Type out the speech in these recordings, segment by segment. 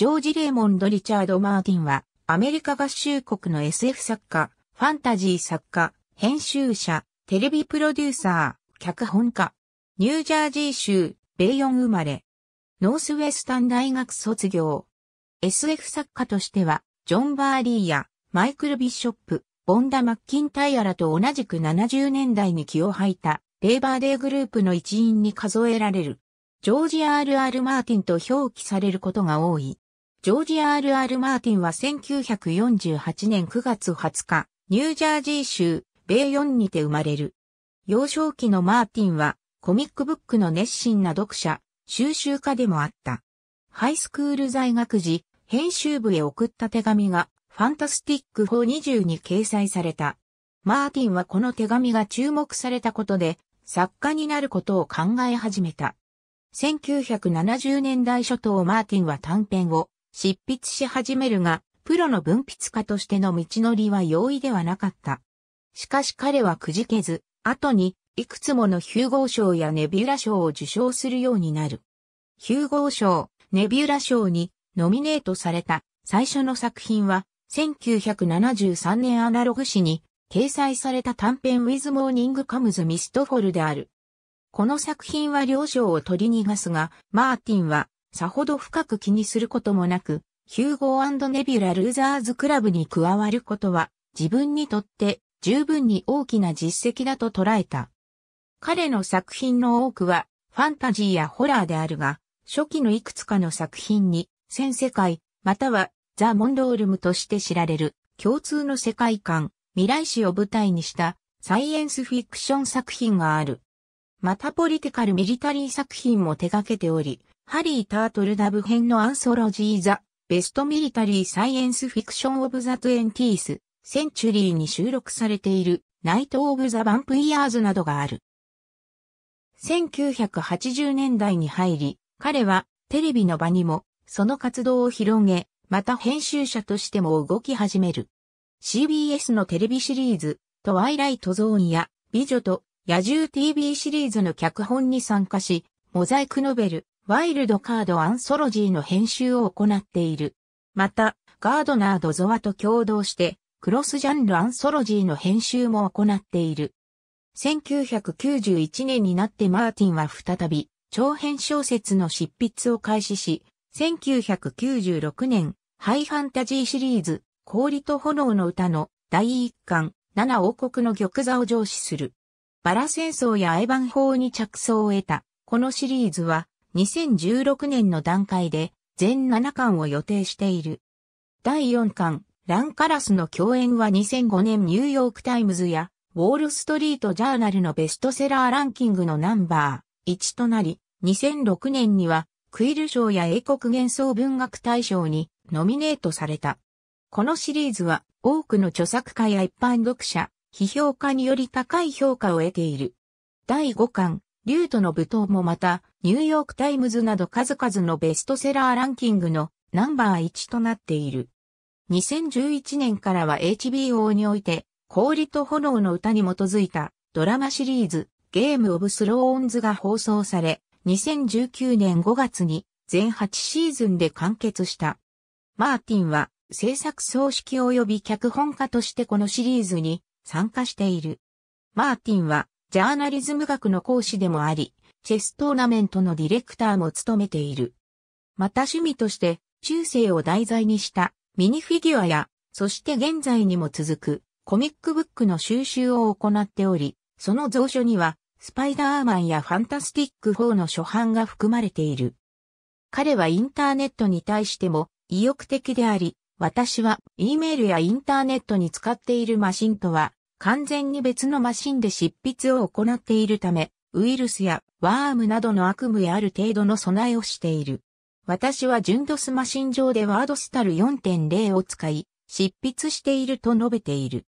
ジョージ・レーモンド・リチャード・マーティンは、アメリカ合衆国の SF 作家、ファンタジー作家、編集者、テレビプロデューサー、脚本家、ニュージャージー州、ベイヨン生まれ、ノースウェスタン大学卒業。SF 作家としては、ジョン・バーリーや、マイクル・ビショップ、ボンダ・マッキンタイアラと同じく70年代に気を吐いた、レーバーデーグループの一員に数えられる。ジョージ・ R.R. マーティンと表記されることが多い。ジョージ・ R.R. マーティンは1948年9月20日、ニュージャージー州、米4にて生まれる。幼少期のマーティンは、コミックブックの熱心な読者、収集家でもあった。ハイスクール在学時、編集部へ送った手紙が、ファンタスティック420に掲載された。マーティンはこの手紙が注目されたことで、作家になることを考え始めた。1970年代初頭マーティンは短編を執筆し始めるが、プロの文筆家としての道のりは容易ではなかった。しかし彼はくじけず、後にいくつものヒューゴー賞やネビュラ賞を受賞するようになる。ヒューゴー賞、ネビュラ賞にノミネートされた最初の作品は、1973年アナログ誌に掲載された短編 With Morning Comes m i s t f l である。この作品は両賞を取り逃がすが、マーティンはさほど深く気にすることもなく、ヒューゴーネビュラ・ルーザーズ・クラブに加わることは、自分にとって十分に大きな実績だと捉えた。彼の作品の多くは、ファンタジーやホラーであるが、初期のいくつかの作品に、全世界、またはザ・モンドールムとして知られる、共通の世界観、未来史を舞台にしたサイエンスフィクション作品がある。またポリティカルミリタリー作品も手掛けており、ハリー・タートルダブ編のアンソロジー・ザ・ベスト・ミリタリー・サイエンス・フィクション・オブ・ザ・トゥエンティース・センチュリーに収録されているナイト・オブ・ザ・バンプ・イヤーズなどがある。1980年代に入り、彼はテレビの場にもその活動を広げ、また編集者としても動き始める。CBS のテレビシリーズ、トワイライトゾーンや美女と野獣 TV シリーズの脚本に参加し、モザイクノベル、ワイルドカードアンソロジーの編集を行っている。また、ガードナード・ゾワと共同して、クロスジャンルアンソロジーの編集も行っている。1991年になってマーティンは再び、長編小説の執筆を開始し、1996年、ハイファンタジーシリーズ、氷と炎の歌の第1巻、7王国の玉座を上司する。バラ戦争やアイバン法に着想を得た、このシリーズは、2016年の段階で全7巻を予定している。第4巻、ランカラスの共演は2005年ニューヨークタイムズやウォールストリートジャーナルのベストセラーランキングのナンバー1となり、2006年にはクイル賞や英国幻想文学大賞にノミネートされた。このシリーズは多くの著作家や一般読者、批評家により高い評価を得ている。第5巻、リュートの舞踏もまた、ニューヨークタイムズなど数々のベストセラーランキングのナンバー1となっている。2011年からは HBO において、氷と炎の歌に基づいたドラマシリーズ、ゲームオブスローンズが放送され、2019年5月に全8シーズンで完結した。マーティンは制作総指揮及び脚本家としてこのシリーズに参加している。マーティンはジャーナリズム学の講師でもあり、チェストーナメントのディレクターも務めている。また趣味として、中世を題材にしたミニフィギュアや、そして現在にも続くコミックブックの収集を行っており、その蔵書には、スパイダーマンやファンタスティック4の初版が含まれている。彼はインターネットに対しても意欲的であり、私は E メールやインターネットに使っているマシンとは完全に別のマシンで執筆を行っているため、ウイルスやワームなどの悪夢へある程度の備えをしている。私は純度スマシン上でワードスタル4.0を使い、執筆していると述べている。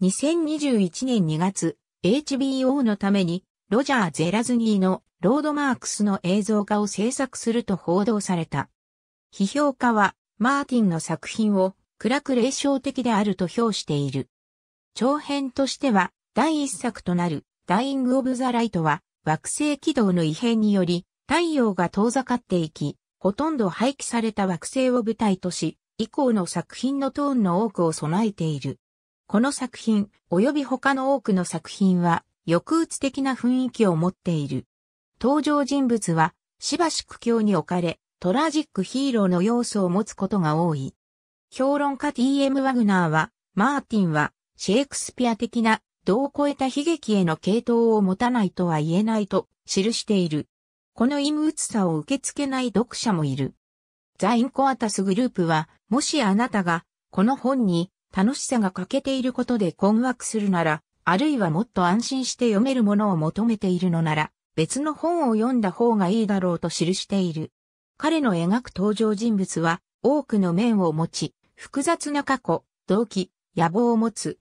2021年2月、HBO のために、ロジャー・ゼラズニーのロードマークスの映像化を制作すると報道された。批評家は、マーティンの作品を、暗く霊障的であると評している。長編としては、第一作となる、ダイイング・オブ・ザ・ライトは、惑星軌道の異変により、太陽が遠ざかっていき、ほとんど廃棄された惑星を舞台とし、以降の作品のトーンの多くを備えている。この作品、及び他の多くの作品は、抑うつ的な雰囲気を持っている。登場人物は、しばし苦境に置かれ、トラジックヒーローの要素を持つことが多い。評論家 TM ワグナーは、マーティンは、シェイクスピア的な、度を超えた悲劇への系統を持たないとは言えないと記している。この陰鬱さを受け付けない読者もいる。ザ・インコアタスグループは、もしあなたが、この本に楽しさが欠けていることで困惑するなら、あるいはもっと安心して読めるものを求めているのなら、別の本を読んだ方がいいだろうと記している。彼の描く登場人物は、多くの面を持ち、複雑な過去、動機、野望を持つ、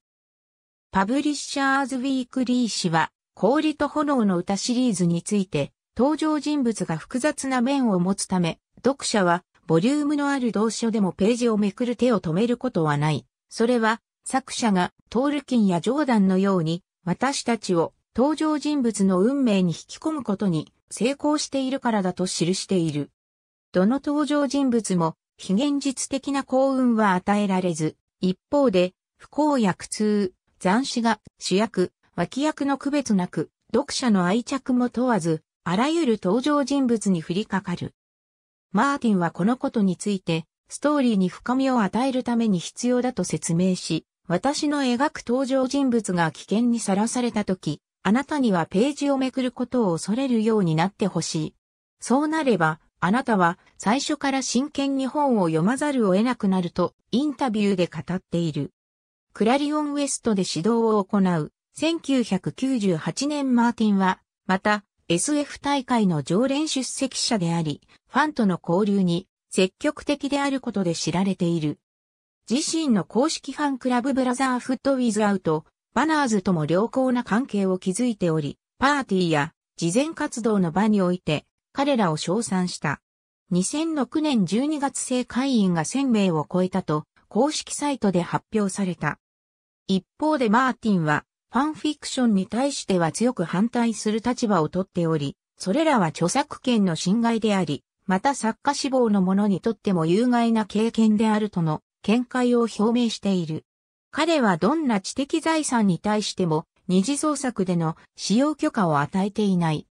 パブリッシャーズ・ウィークリー氏は、氷と炎の歌シリーズについて、登場人物が複雑な面を持つため、読者は、ボリュームのある同書でもページをめくる手を止めることはない。それは、作者がトールキンやジョーダンのように、私たちを登場人物の運命に引き込むことに成功しているからだと記している。どの登場人物も非現実的な幸運は与えられず、一方で不幸や苦痛、斬死が主役、脇役の区別なく、読者の愛着も問わず、あらゆる登場人物に降りかかる。マーティンはこのことについて、ストーリーに深みを与えるために必要だと説明し、私の描く登場人物が危険にさらされたとき、あなたにはページをめくることを恐れるようになってほしい。そうなれば、あなたは最初から真剣に本を読まざるを得なくなるとインタビューで語っている。クラリオンウエストで指導を行う。1998年マーティンは、また SF 大会の常連出席者であり、ファンとの交流に積極的であることで知られている。自身の公式ファンクラブブラザーフットウィズアウト、バナーズとも良好な関係を築いており、パーティーや事前活動の場において彼らを称賛した。2006年12月正会員が1000名を超えたと公式サイトで発表された。一方でマーティンは、ファンフィクションに対しては強く反対する立場をとっており、それらは著作権の侵害であり、また作家志望の者にとっても有害な経験であるとの見解を表明している。彼はどんな知的財産に対しても二次創作での使用許可を与えていない。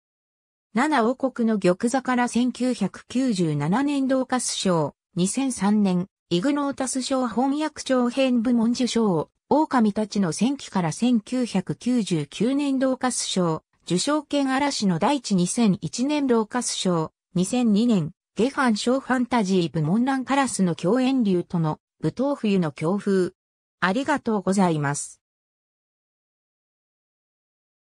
7王国の玉座から1997年同活賞、2003年イグノータス賞翻訳長編部門受賞、狼たちの戦記から1999年ローカス賞、受賞権嵐の第一2001年ローカス賞、2002年、ゲハン賞ファンタジー部門ランカラスの共演流との、舞踏冬の強風。ありがとうございます。